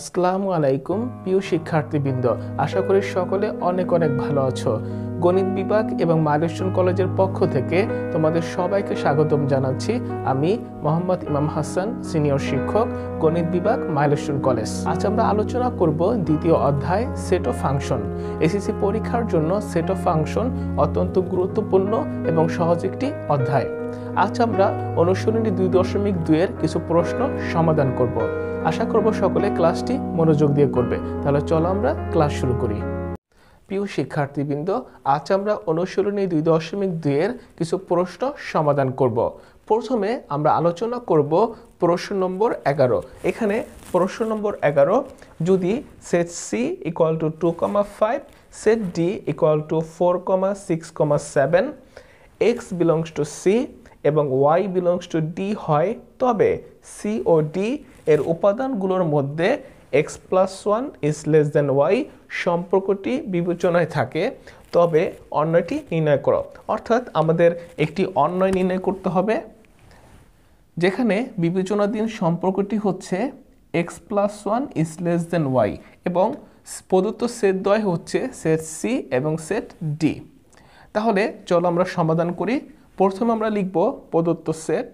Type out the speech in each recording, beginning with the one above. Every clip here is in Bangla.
আসসালামু আলাইকুম প্রিয় শিক্ষার্থীবৃন্দ আশা করি সকলে অনেক অনেক ভালো আছো গণিত বিভাগ এবং মাদেশন কলেজের পক্ষ থেকে তোমাদের সবাইকে স্বাগতম জানাচ্ছি আমি মোহাম্মদ ইমাম হাসান সিনিয়র শিক্ষক গণিত বিভাগ মাইলেশন কলেজ আজ আমরা আলোচনা করব দ্বিতীয় অধ্যায় সেট অফ ফাংশন এসএসসি পরীক্ষার জন্য সেট অফ ফাংশন অত্যন্ত গুরুত্বপূর্ণ এবং সহজ একটি অধ্যায় আজ আমরা অনুশীলনী দুই দশমিক দুইয়ের কিছু প্রশ্ন সমাধান করবো আশা করব সকলে ক্লাসটি মনোযোগ দিয়ে করবে তাহলে চলো আমরা ক্লাস শুরু করি প্রিয় শিক্ষার্থীবৃন্দ আজ আমরা অনুশীলনী দুই দশমিক দুইয়ের কিছু প্রশ্ন সমাধান করব প্রথমে আমরা আলোচনা করব প্রশ্ন নম্বর এগারো এখানে প্রশ্ন নম্বর এগারো যদি set C equal to two comma five set D equal to four comma six comma seven X belongs to C এবং ওয়াই বিলংস টু ডি হয় তবে সি ও ডি এর উপাদানগুলোর মধ্যে X plus one is less than Y সম্পর্কটি বিবেচনায় থাকে তবে অন্যটি নির্ণয় করো অর্থাৎ আমাদের একটি অন্যয় নির্ণয় করতে হবে যেখানে বিবেচনাধীন সম্পর্কটি হচ্ছে x plus one is less than Y এবং প্রদত্ত সেট দ্বয় হচ্ছে সেট সি এবং সেট ডি তাহলে চলো আমরা সমাধান করি প্রথমে আমরা লিখব প্রদত্ত সেট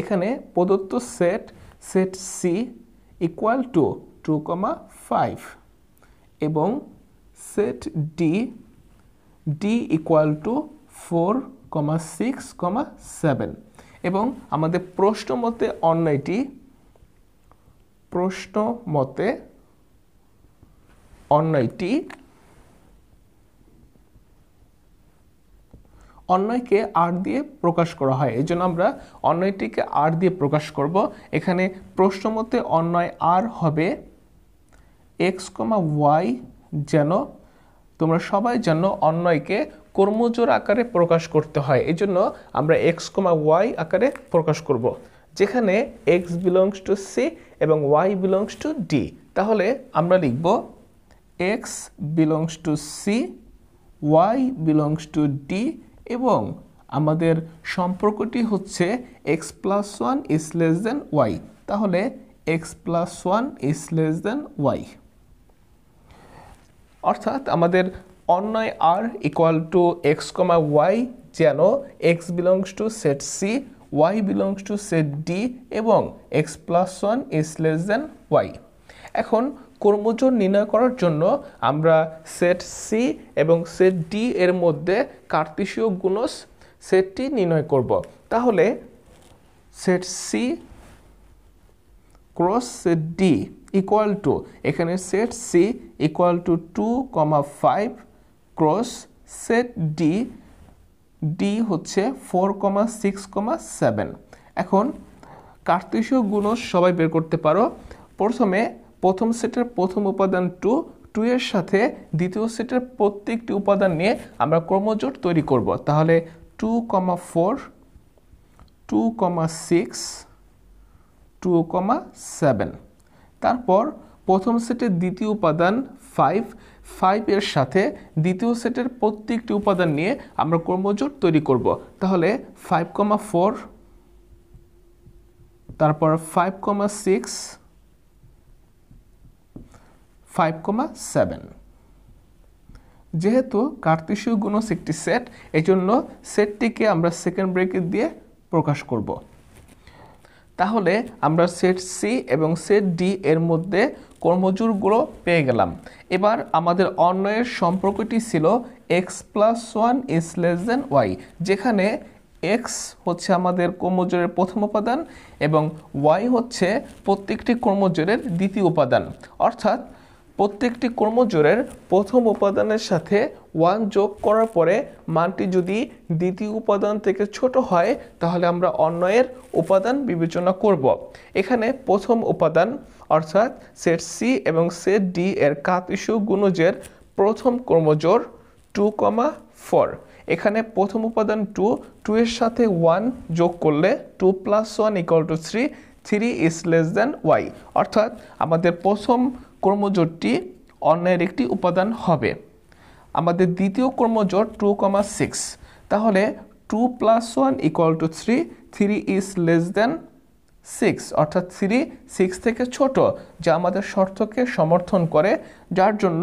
এখানে প্রদত্ত set set C equal to two comma five এবং set D D equal to four comma six comma seven এবং আমাদের প্রশ্ন মতে অন্যায়টি প্রশ্ন মতে অন্যায়টি অন্যয়কে আর দিয়ে প্রকাশ করা হয় এই জন্য আমরা অন্যয়টিকে আর দিয়ে প্রকাশ করব এখানে প্রশ্ন মতে অন্যয় আর হবে এক্স কমা ওয়াই যেন তোমরা সবাই যেন অন্যয়কে কর্মজোর আকারে প্রকাশ করতে হয় এই জন্য আমরা এক্স কমা ওয়াই আকারে প্রকাশ করব। যেখানে এক্স বিলংস টু সি এবং ওয়াই বিলংস টু ডি তাহলে আমরা লিখব x belongs to C y belongs to D এবং আমাদের সম্পর্কটি হচ্ছে x plus one is less than y তাহলে x plus one is less than y অর্থাৎ আমাদের অন্যয় R equal to x comma y যেন x belongs to set C y belongs to set D এবং x plus one is less than Y এখন কর্মজন নির্ণয় করার জন্য আমরা সেট সি এবং সেট ডি এর মধ্যে কার্তিসীয় গুণস সেটটি নির্ণয় করব তাহলে set C cross set D equal to এখানে set C equal to two comma five cross set D D হচ্ছে four comma six comma seven এখন কার্তিসীয় গুণস সবাই বের করতে পারো প্রথমে প্রথম সেটের প্রথম উপাদান টু টু এর সাথে দ্বিতীয় সেটের প্রত্যেকটি উপাদান নিয়ে আমরা ক্রমজোট তৈরি করব তাহলে two comma four two comma six two comma seven তারপর প্রথম সেটের দ্বিতীয় উপাদান ফাইভ ফাইভ এর সাথে দ্বিতীয় সেটের প্রত্যেকটি উপাদান নিয়ে আমরা ক্রমজোট তৈরি করব তাহলে ফাইভ কমা ফোর তারপর five comma six five comma seven যেহেতু কার্তিসীয় গুণস একটি সেট এজন্য সেটটিকে আমরা সেকেন্ড ব্রেকেট দিয়ে প্রকাশ করব তাহলে আমরা সেট সি এবং সেট ডি এর মধ্যে কর্মজোরগুলো পেয়ে গেলাম এবার আমাদের অন্যয়ের সম্পর্কটি ছিল X plus one is less than Y যেখানে এক্স হচ্ছে আমাদের কর্মজোরের প্রথম উপাদান এবং ওয়াই হচ্ছে প্রত্যেকটি কর্মজোরের দ্বিতীয় উপাদান অর্থাৎ প্রত্যেকটি কর্মজোরের প্রথম উপাদানের সাথে ওয়ান যোগ করার পরে মানটি যদি দ্বিতীয় উপাদান থেকে ছোট হয় তাহলে আমরা অন্যয়ের উপাদান বিবেচনা করব। এখানে প্রথম উপাদান অর্থাৎ সেট সি এবং সেট ডি এর কাতিসু গুণজের প্রথম কর্মজোর টু কমা ফোর এখানে প্রথম উপাদান টু টু এর সাথে ওয়ান যোগ করলে two plus one equal to three three is less than Y অর্থাৎ আমাদের প্রথম কর্মজোটটি অন্যের একটি উপাদান হবে আমাদের দ্বিতীয় কর্মজোট টু কমা সিক্স তাহলে two plus one equal to three three is less than six অর্থাৎ থ্রি সিক্স থেকে ছোট যা আমাদের শর্তকে সমর্থন করে যার জন্য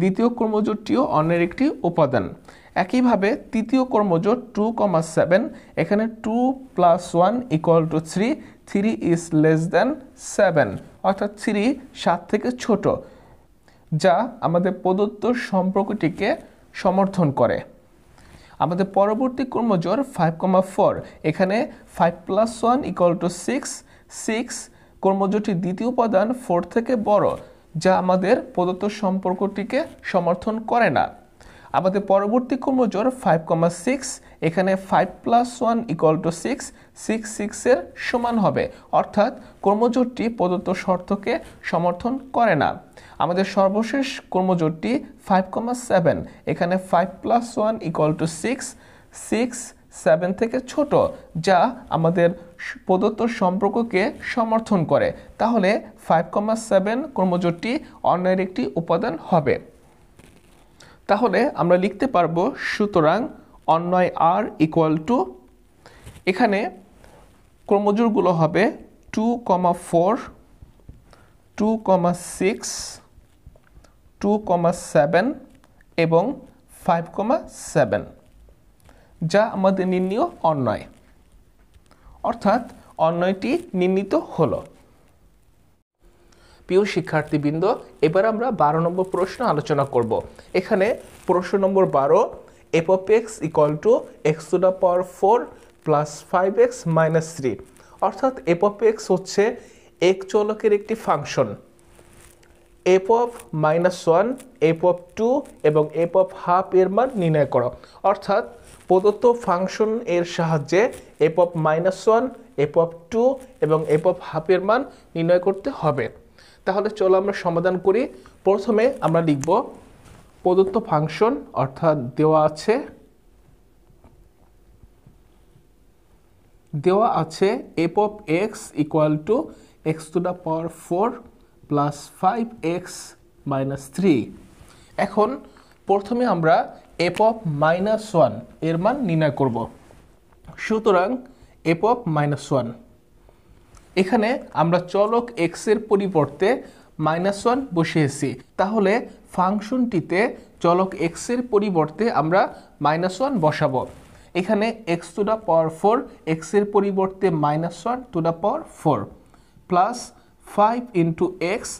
দ্বিতীয় কর্মজোটটিও অন্যের একটি উপাদান একইভাবে তৃতীয় কর্মজোট টু কমা সেভেন এখানে two plus one equal to three three is less than seven অর্থাৎ থ্রি সাত থেকে ছোট যা আমাদের প্রদত্ত সম্পর্কটিকে সমর্থন করে আমাদের পরবর্তী কর্মজোর ফাইভ কমা ফোর এখানে five plus one equal to six six কর্মজোরটির দ্বিতীয় উপাদান ফোর থেকে বড় যা আমাদের প্রদত্ত সম্পর্কটিকে সমর্থন করে না আমাদের পরবর্তী কর্মজোর ফাইভ কমা সিক্স এখানে five plus one equal to six six সিক্সের সমান হবে অর্থাৎ কর্মজোটটি প্রদত্ত শর্তকে সমর্থন করে না আমাদের সর্বশেষ কর্মজোটটি ফাইভ কমা সেভেন এখানে five plus one equal to six six seven থেকে ছোট যা আমাদের প্রদত্ত সম্পর্ককে সমর্থন করে তাহলে ফাইভ কমা সেভেন কর্মজোটটি অন্যের একটি উপাদান হবে তাহলে আমরা লিখতে পারবো সুতরাং অন্যয় আর ইকুয়াল টু এখানে ক্রমজোরগুলো হবে two comma four two comma six two comma seven এবং ফাইভ কমা সেভেন যা আমাদের নির্ণীয় অন্যয় অর্থাৎ অন্যয়টি নির্ণীত হলো প্রিয় শিক্ষার্থীবৃন্দ এবার আমরা বারো নম্বর প্রশ্ন আলোচনা করব এখানে প্রশ্ন নম্বর বারো F of x equal to X to the power four plus five X minus three অর্থাৎ এফ অফ এক্স হচ্ছে এক চলকের একটি function F of minus one F of two এবং এফ অফ হাফ এর মান নির্ণয় করো অর্থাৎ প্রদত্ত ফাংশন এর সাহায্যে F of minus one F of two এবং এফ অফ হাফের মান নির্ণয় করতে হবে তাহলে চলো আমরা সমাধান করি প্রথমে আমরা লিখব প্রদত্ত ফাংশন অর্থাৎ দেওয়া আছে দেওয়া আছে F of x equal to X to the power four plus five X minus three এখন প্রথমে আমরা এফ অফ মাইনাস ওয়ান এর মান নির্ণয় করব সুতরাং এফ অফ মাইনাস ওয়ান এখানে আমরা চলক এক্সের পরিবর্তে মাইনাস ওয়ান বসিয়েছি তাহলে ফাংশনটিতে চলক এক্সের পরিবর্তে আমরা মাইনাস ওয়ান বসাব এখানে X to the power four এক্সের পরিবর্তে minus one to the power four plus five into X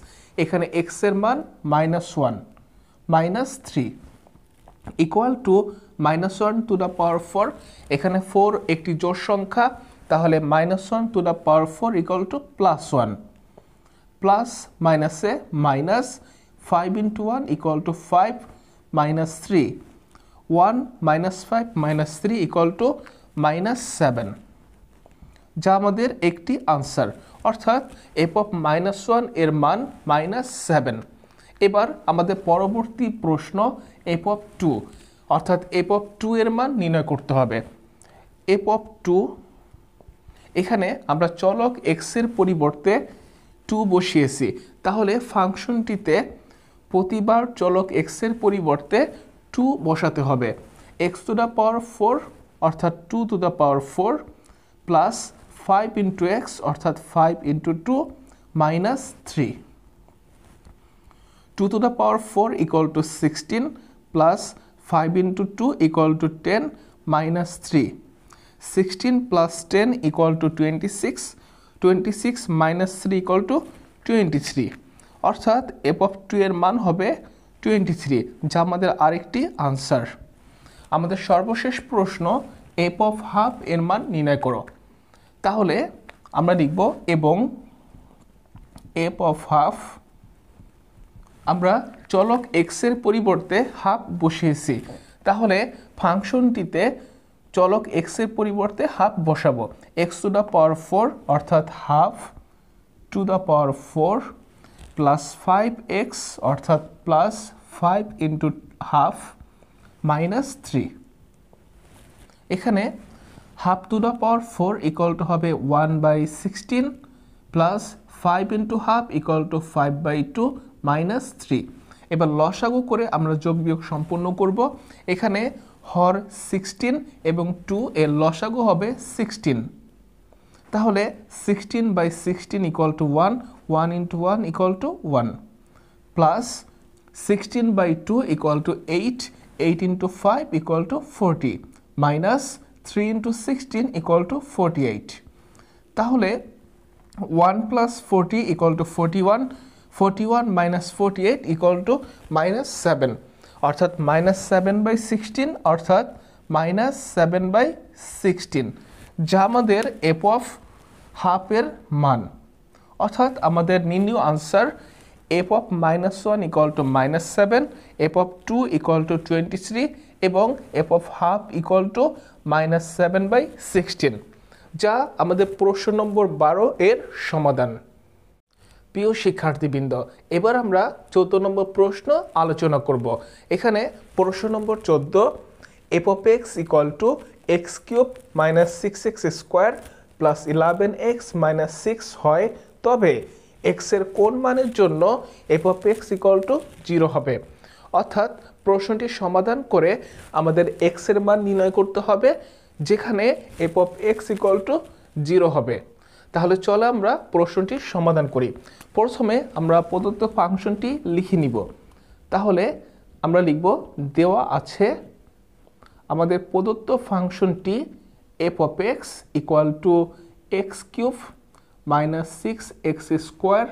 এখানে এক্সের মান minus one minus three equal to minus one to the power four এখানে ফোর একটি জোর সংখ্যা তাহলে minus one to the power four equal to plus one plus মাইনাসে minus five into one equal to five minus three one minus five minus three equal to minus seven যা আমাদের একটি আনসার অর্থাৎ এফ অফ মাইনাস ওয়ান এর মান মাইনাস সেভেন এবার আমাদের পরবর্তী প্রশ্ন এফ অফ টু অর্থাৎ এফ অফ টু এর মান নির্ণয় করতে হবে এফ অফ টু এখানে আমরা চলক এক্সের পরিবর্তে টু বসিয়েছি তাহলে ফাংশনটিতে প্রতিবার চলক এক্সের পরিবর্তে টু বসাতে হবে X to the power four অর্থাৎ two to the power four plus five into X অর্থাৎ five into two minus three two to the power four equal to sixteen plus five into two equal to ten minus three sixteen plus ten equal to twenty six twenty six minus three equal to twenty three অর্থাৎ এফ অফ টু এর মান হবে টোয়েন্টি থ্রি যা আমাদের আরেকটি আনসার আমাদের সর্বশেষ প্রশ্ন এফ অফ হাফ এর মান নির্ণয় করো তাহলে আমরা লিখব এবং এফ অফ হাফ আমরা চলক এক্সের পরিবর্তে হাফ বসিয়েছি তাহলে ফাংশনটিতে চলক এক্সের পরিবর্তে হাফ বসাবো X to the power four অর্থাৎ half to the power four plus five X অর্থাৎ plus five into half minus three এখানে half to the power four equal to হবে one by sixteen plus five into half equal to five by two minus three এবার লসাগু করে আমরা যোগ বিয়োগ সম্পূর্ণ করব এখানে হর সিক্সটিন এবং টু এর লসাগু হবে সিক্সটিন তাহলে sixteen by sixteen equal to one one into one equal to one plus sixteen by two equal to eight eight into five equal to forty minus three into sixteen equal to forty eight তাহলে one plus forty equal to forty one forty one minus forty eight equal to minus seven অর্থাৎ মাইনাস সেভেন বাই সিক্সটিন অর্থাৎ মাইনাস সেভেন বাই সিক্সটিন যা আমাদের এপ অফ হাফের মান অর্থাৎ আমাদের নির্ণীয় answer F of minus one equal to minus seven F of two equal to twenty three এবং F of half equal to minus seven by sixteen যা আমাদের প্রশ্ন নম্বর বারো এর সমাধান প্রিয় শিক্ষার্থীবৃন্দ এবার আমরা চোদ্দ নম্বর প্রশ্ন আলোচনা করব এখানে প্রশ্ন নম্বর চোদ্দো F of x equal to X cube minus six X square plus eleven X minus six হয় তবে এক্সের কোন মানের জন্য F of x equal to zero হবে অর্থাৎ প্রশ্নটি সমাধান করে আমাদের এক্সের মান নির্ণয় করতে হবে যেখানে F of x equal to zero হবে তাহলে চলো আমরা প্রশ্নটির সমাধান করি প্রথমে আমরা প্রদত্ত ফাংশনটি লিখে নিব তাহলে আমরা লিখব দেওয়া আছে আমাদের প্রদত্ত ফাংশনটি F of x equal to X cube minus six X square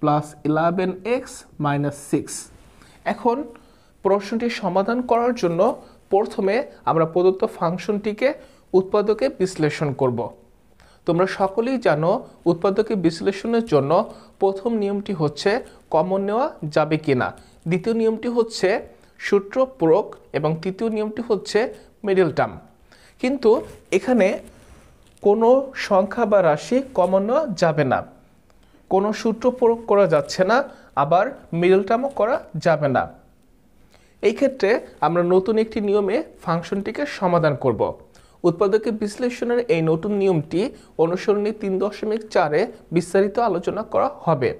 plus eleven X minus six এখন প্রশ্নটি সমাধান করার জন্য প্রথমে আমরা প্রদত্ত ফাংশনটিকে উৎপাদকে বিশ্লেষণ করব তোমরা সকলেই জানো উৎপাদকে বিশ্লেষণের জন্য প্রথম নিয়মটি হচ্ছে কমন নেওয়া যাবে কিনা দ্বিতীয় নিয়মটি হচ্ছে সূত্র প্রয়োগ এবং তৃতীয় নিয়মটি হচ্ছে মিডল টার্ম কিন্তু এখানে কোনো সংখ্যা বা রাশি কমানো যাবে না কোনো সূত্র প্রয়োগ করা যাচ্ছে না আবার মিডল টার্মও করা যাবে না এই ক্ষেত্রে আমরা নতুন একটি নিয়মে ফাংশনটিকে সমাধান করব উৎপাদকের বিশ্লেষণের এই নতুন নিয়মটি অনুসরণী তিন দশমিক চারে বিস্তারিত আলোচনা করা হবে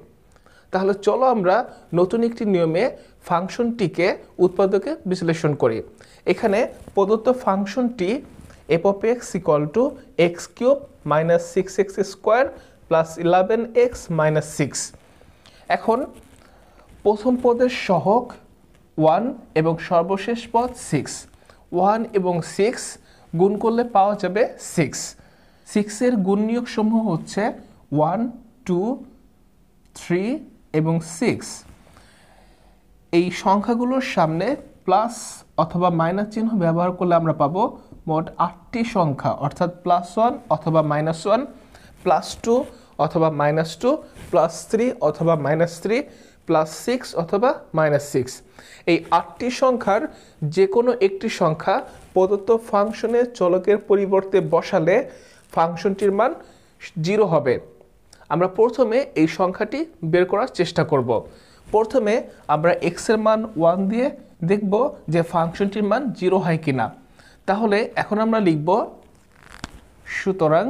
তাহলে চলো আমরা নতুন একটি নিয়মে ফাংশনটিকে উৎপাদকে বিশ্লেষণ করি এখানে প্রদত্ত ফাংশনটি F of x equal to X cube minus six X square plus eleven X minus six এখন প্রথম পদের সহক ওয়ান এবং সর্বশেষ পদ সিক্স ওয়ান এবং সিক্স গুণ করলে পাওয়া যাবে সিক্স সিক্সের গুণ নিয়োগ সমূহ হচ্ছে ওয়ান টু থ্রি এবং সিক্স এই সংখ্যাগুলোর সামনে প্লাস অথবা মাইনাস চিহ্ন ব্যবহার করলে আমরা পাবো মোট আটটি সংখ্যা অর্থাৎ প্লাস ওয়ান অথবা মাইনাস ওয়ান প্লাস টু অথবা মাইনাস টু প্লাস থ্রি অথবা মাইনাস থ্রি প্লাস সিক্স অথবা মাইনাস সিক্স এই আটটি সংখ্যার যে কোনো একটি সংখ্যা প্রদত্ত ফাংশনে চলকের পরিবর্তে বসালে ফাংশনটির মান জিরো হবে আমরা প্রথমে এই সংখ্যাটি বের করার চেষ্টা করব প্রথমে আমরা এক্সের মান ওয়ান দিয়ে দেখব যে ফাংশনটির মান জিরো হয় কি না তাহলে এখন আমরা লিখব সুতরাং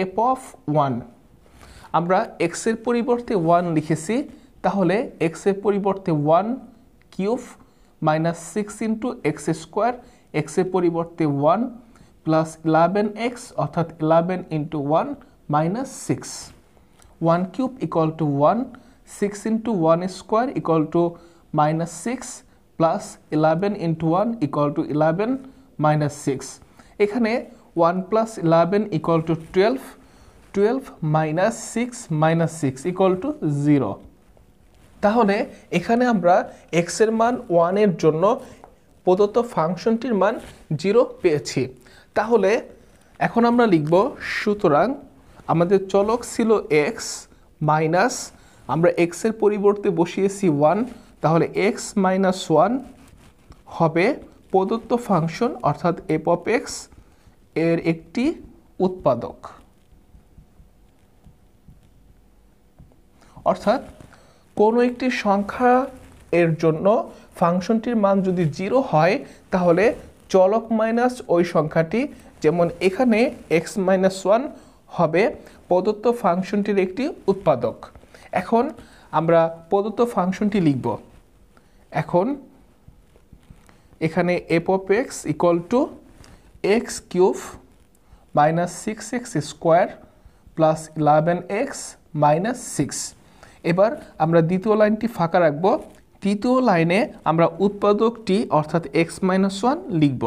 এফ অফ ওয়ান আমরা এক্সের পরিবর্তে ওয়ান লিখেছি তাহলে এক্সের পরিবর্তে one cube minus six into X square এক্সের পরিবর্তে ওয়ান প্লাস ইলেভেন এক্স অর্থাৎ eleven into one minus six one cube equal to one six into one square equal to minus six plus eleven into one equal to eleven minus six এখানে one plus eleven equal to twelve twelve minus six minus six equal to zero তাহলে এখানে আমরা এক্সের মান ওয়ানের জন্য প্রদত্ত ফাংশনটির মান জিরো পেয়েছি তাহলে এখন আমরা লিখব সুতরাং আমাদের চলক ছিল এক্স মাইনাস আমরা এক্সের পরিবর্তে বসিয়েছি ওয়ান তাহলে এক্স মাইনাস ওয়ান হবে প্রদত্ত ফাংশন অর্থাৎ এপ এক্স এর একটি উৎপাদক অর্থাৎ কোনো একটি সংখ্যা এর জন্য ফাংশনটির মান যদি জিরো হয় তাহলে চলক মাইনাস ওই সংখ্যাটি যেমন এখানে এক্স মাইনাস ওয়ান হবে প্রদত্ত ফাংশনটির একটি উৎপাদক এখন আমরা প্রদত্ত ফাংশনটি লিখব এখন এখানে F of x equal to X cube minus six X square plus eleven X minus six এবার আমরা দ্বিতীয় লাইনটি ফাঁকা রাখব তৃতীয় লাইনে আমরা উৎপাদকটি অর্থাৎ এক্স মাইনাস ওয়ান লিখব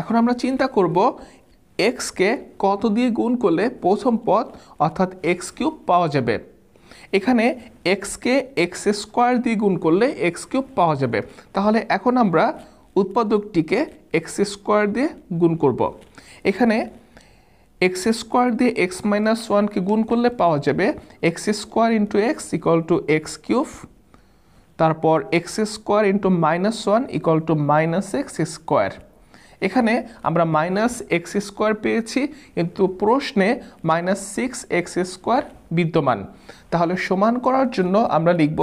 এখন আমরা চিন্তা করব এক্সকে কত দিয়ে গুণ করলে প্রথম পদ অর্থাৎ এক্স কিউব পাওয়া যাবে এখানে এক্সকে এক্স স্কোয়ার দিয়ে গুণ করলে এক্স কিউব পাওয়া যাবে তাহলে এখন আমরা উৎপাদকটিকে এক্স স্কোয়ার দিয়ে গুণ করব। এখানে এক্স স্কোয়ার দিয়ে এক্স মাইনাস ওয়ানকে গুণ করলে পাওয়া যাবে X square into X equal to X cube তারপর X square into minus one equal to minus X square এখানে আমরা মাইনাস এক্স স্কোয়ার পেয়েছি কিন্তু প্রশ্নে মাইনাস সিক্স এক্স স্কোয়ার বিদ্যমান তাহলে সমান করার জন্য আমরা লিখব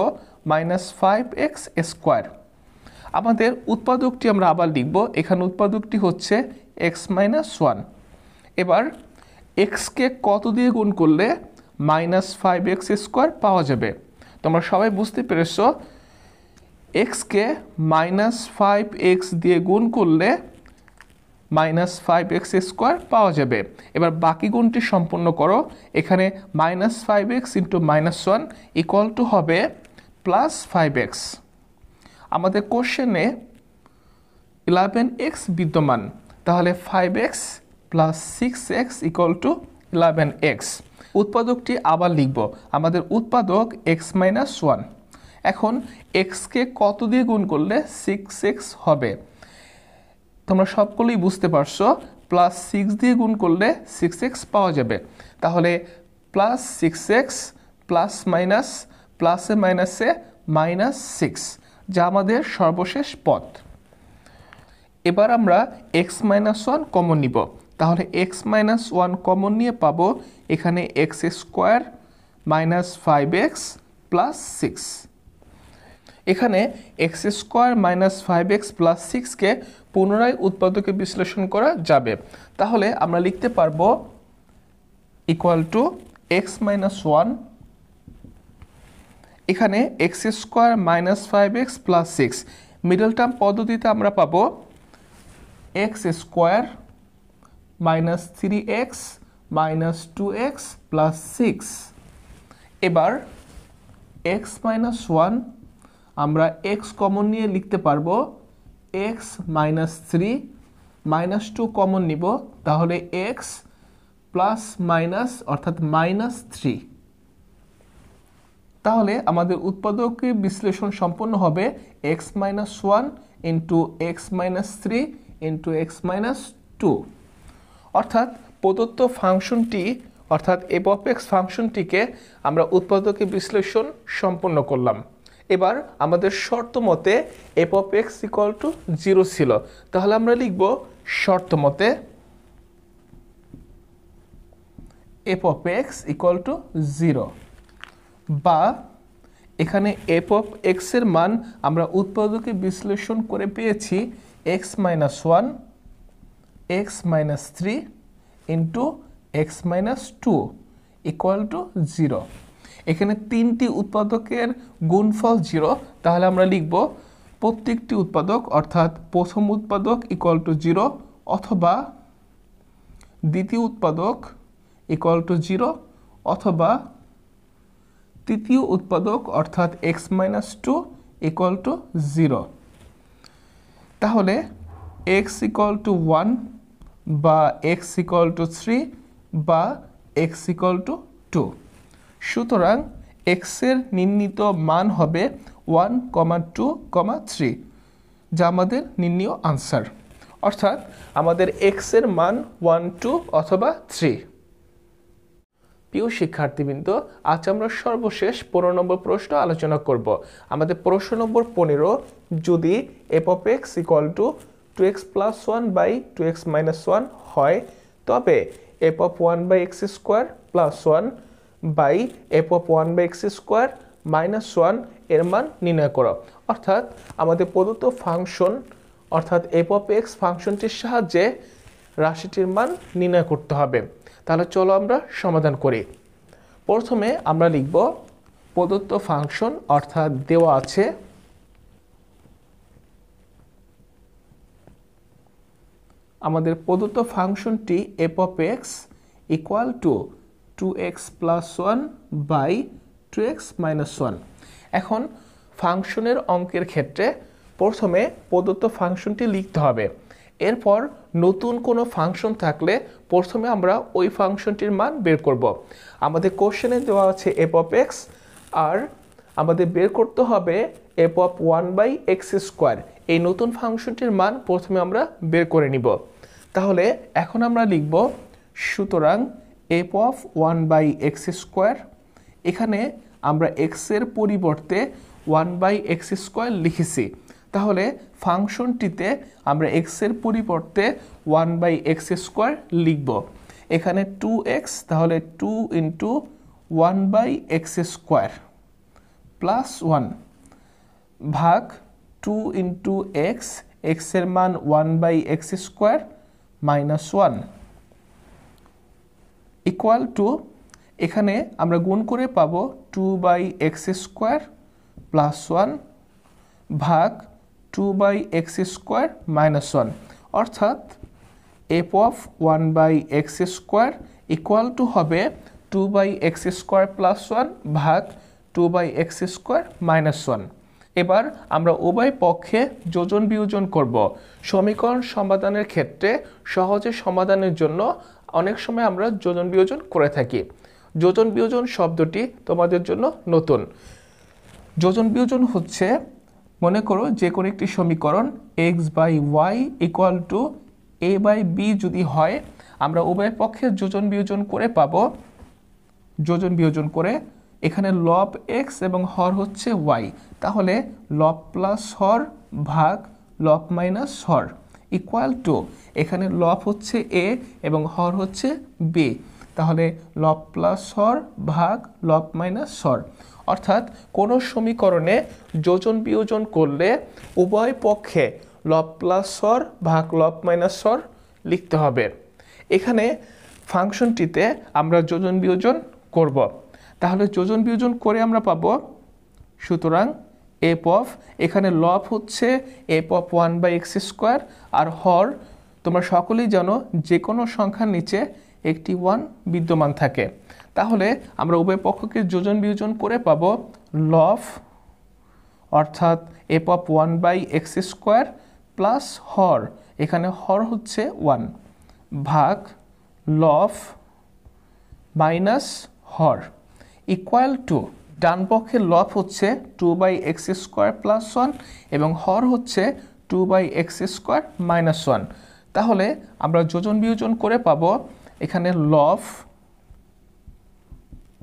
মাইনাস ফাইভ এক্স স্কোয়ার আমাদের উৎপাদকটি আমরা আবার লিখব এখানে উৎপাদকটি হচ্ছে এক্স মাইনাস ওয়ান এবার এক্সকে কত দিয়ে গুণ করলে মাইনাস ফাইভ এক্স স্কোয়ার পাওয়া যাবে তোমরা সবাই বুঝতে পেরেছ এক্সকে মাইনাস ফাইভ এক্স দিয়ে গুণ করলে মাইনাস ফাইভ এক্স স্কোয়ার পাওয়া যাবে এবার বাকি গুণটি সম্পন্ন করো এখানে minus five X into minus one equal to হবে প্লাস ফাইভ এক্স আমাদের কোশ্চেনে ইলেভেন এক্স বিদ্যমান তাহলে five X plus six X equal to eleven X উৎপাদকটি আবার লিখব আমাদের উৎপাদক এক্স মাইনাস ওয়ান এখন এক্সকে কত দিয়ে গুণ করলে সিক্স এক্স হবে তোমরা সবগুলোই বুঝতে পারছো প্লাস সিক্স দিয়ে গুণ করলে সিক্স এক্স পাওয়া যাবে তাহলে plus six X plus minus প্লাসে মাইনাসে মাইনাস সিক্স যা আমাদের সর্বশেষ পথ এবার আমরা এক্স মাইনাস ওয়ান কমন নিব তাহলে এক্স মাইনাস ওয়ান কমন নিয়ে পাবো এখানে X square minus five X plus six এখানে X square minus five X plus সিক্সকে পুনরায় উৎপাদকে বিশ্লেষণ করা যাবে তাহলে আমরা লিখতে পারব equal to x minus one এখানে X square minus five X plus six middle term পদ্ধতিতে আমরা পাবো X square minus three X minus two x plus six এবার এক্স মাইনাস ওয়ান আমরা এক্স কমন নিয়ে লিখতে পারবো X minus three minus two common নিব তাহলে এক্স প্লাস মাইনাস অর্থাৎ মাইনাস থ্রি তাহলে আমাদের উৎপাদকে বিশ্লেষণ সম্পন্ন হবে x minus one into x minus three into x minus two অর্থাৎ প্রদত্ত ফাংশনটি অর্থাৎ এক্স ফাংশনটিকে আমরা উৎপাদকে বিশ্লেষণ সম্পন্ন করলাম এবার আমাদের শর্ত মতে f of x equal to zero ছিল তাহলে আমরা লিখব শর্ত মতে f of x equal to zero বা এখানে এফ অফ এক্সের মান আমরা উৎপাদকে বিশ্লেষণ করে পেয়েছি x minus one x minus three into x minus two equal to zero এখানে তিনটি উৎপাদকের গুণফল জিরো তাহলে আমরা লিখব প্রত্যেকটি উৎপাদক অর্থাৎ প্রথম উৎপাদক ইকুয়াল টু জিরো অথবা দ্বিতীয় উৎপাদক ইকুয়াল টু জিরো অথবা তৃতীয় উৎপাদক অর্থাৎ x minus two equal to zero তাহলে এক্স ইকুয়াল টু ওয়ান বা এক্স ইকুয়াল টু থ্রি বা এক্স ইকুয়াল টু টু সুতরাং এক্সের নির্ণীত মান হবে one comma two comma three যা আমাদের নির্ণীয় আনসার অর্থাৎ আমাদের এক্সের মান ওয়ান টু অথবা থ্রি প্রিয় শিক্ষার্থীবৃন্দ আজ আমরা সর্বশেষ পনেরো নম্বর প্রশ্ন আলোচনা করব আমাদের প্রশ্ন নম্বর পনেরো যদি f of x equal to two x plus one by two x minus one হয় তবে f of one by x square plus one by f of one by x square minus one এর মান নির্ণয় করা অর্থাৎ আমাদের প্রদত্ত ফাংশন অর্থাৎ এফ অফ এক্স ফাংশনটির সাহায্যে রাশিটির মান নির্ণয় করতে হবে তাহলে চলো আমরা সমাধান করি প্রথমে আমরা লিখব প্রদত্ত ফাংশন অর্থাৎ দেওয়া আছে আমাদের প্রদত্ত ফাংশনটি F of x equal to 2x plus one by two x minus one এখন ফাংশনের অঙ্কের ক্ষেত্রে প্রথমে প্রদত্ত ফাংশনটি লিখতে হবে এরপর নতুন কোনো ফাংশন থাকলে প্রথমে আমরা ওই ফাংশনটির মান বের করব। আমাদের কোশ্চেনে দেওয়া আছে এপ অফ এক্স আর আমাদের বের করতে হবে f of one by x square এই নতুন ফাংশনটির মান প্রথমে আমরা বের করে নিব তাহলে এখন আমরা লিখব সুতরাং f of one by x square এখানে আমরা এক্সের পরিবর্তে ওয়ান বাই এক্স স্কোয়ার লিখেছি তাহলে ফাংশনটিতে আমরা এক্সের পরিবর্তে ওয়ান বাই এক্স স্কোয়ার লিখব এখানে টু এক্স তাহলে two into one by x square plus one ভাগ টু ইন্টু এক্স এক্সের মান one by x square minus one equal to এখানে আমরা গুণ করে পাবো two by x square plus one ভাগ two by x square minus one অর্থাৎ F of one by x square equal to হবে two by x square plus one ভাগ two by x square minus one এবার আমরা উভয় পক্ষে যোজন বিয়োজন করব সমীকরণ সমাধানের ক্ষেত্রে সহজে সমাধানের জন্য অনেক সময় আমরা যোজন বিয়োজন করে থাকি যোজন বিয়োজন শব্দটি তোমাদের জন্য নতুন যোজন বিয়োজন হচ্ছে মনে করো যে কোনো একটি সমীকরণ x by y equal to a by b যদি হয় আমরা উভয় পক্ষে যোজন বিয়োজন করে পাবো যোজন বিয়োজন করে এখানে লব এক্স এবং হর হচ্ছে ওয়াই তাহলে লব প্লাস হর ভাগ লব মাইনাস হর ইকুয়াল টু এখানে লব হচ্ছে এ এবং হর হচ্ছে বি তাহলে লব প্লাস হর ভাগ লব মাইনাস হর অর্থাৎ কোনো সমীকরণে যোজন বিয়োজন করলে উভয় পক্ষে লব প্লাস হর ভাগ লব মাইনাস হর লিখতে হবে এখানে ফাংশনটিতে আমরা যোজন বিয়োজন করব তাহলে যোজন বিয়োজন করে আমরা পাবো সুতরাং এপ অফ এখানে লফ হচ্ছে f of one by x square আর হর তোমরা সকলেই জানো যে কোনো সংখ্যার নিচে একটি ওয়ান বিদ্যমান থাকে তাহলে আমরা উভয় পক্ষকে যোজন বিয়োজন করে পাবো লফ অর্থাৎ f of one by x square plus হর এখানে হর হচ্ছে ওয়ান ভাগ লফ মাইনাস হর ইকুয়াল টু ডান পক্ষে লব হচ্ছে two by x square plus one এবং হর হচ্ছে two by x square minus one তাহলে আমরা যোজন বিয়োজন করে পাবো এখানে লব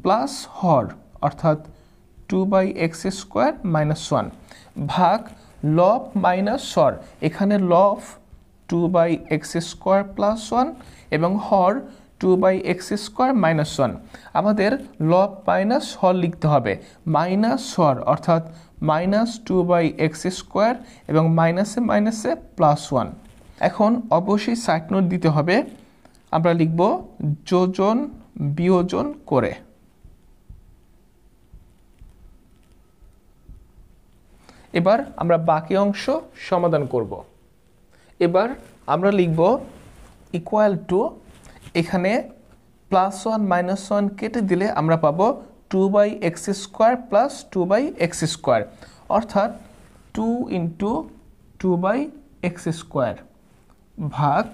প্লাস হর অর্থাৎ two by x square minus one ভাগ লব মাইনাস হর এখানে লব two by x square plus one এবং হর two by x square minus one আমাদের লব মাইনাস হর লিখতে হবে মাইনাস হর অর্থাৎ minus two by x square এবং মাইনাসে মাইনাসে প্লাস ওয়ান এখন অবশ্যই সাইড নোট দিতে হবে আমরা লিখব যোজন বিয়োজন করে এবার আমরা বাকি অংশ সমাধান করব এবার আমরা লিখব ইকুয়াল টু এখানে প্লাস ওয়ান মাইনাস ওয়ান কেটে দিলে আমরা পাবো two by x square plus two by x square অর্থাৎ two into two by x square ভাগ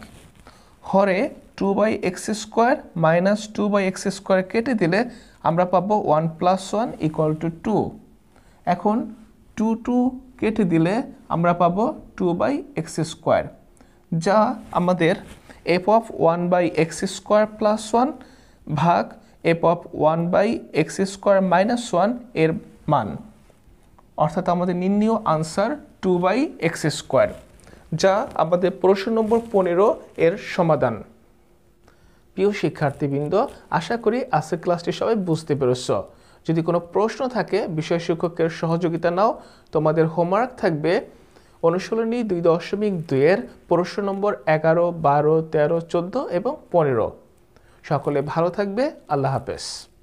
হরে two by x square minus two by x square কেটে দিলে আমরা পাবো one plus one equal to two এখন টু টু কেটে দিলে আমরা পাবো টু বাই এক্স স্কোয়ার যা আমাদের f of one by x square plus one ভাগ f of one by x square minus one এর মান অর্থাৎ আমাদের নির্ণীয় answer two by x square যা আমাদের প্রশ্ন নম্বর পনেরো এর সমাধান প্রিয় শিক্ষার্থীবৃন্দ আশা করি আজকের ক্লাসটি সবাই বুঝতে পেরেছ যদি কোনো প্রশ্ন থাকে বিষয় শিক্ষকের সহযোগিতা নাও তোমাদের হোমওয়ার্ক থাকবে অনুশীলনী দুই দশমিক দুইয়ের প্রশ্ন নম্বর এগারো বারো তেরো চোদ্দো এবং পনেরো সকলে ভালো থাকবে আল্লাহ হাফেজ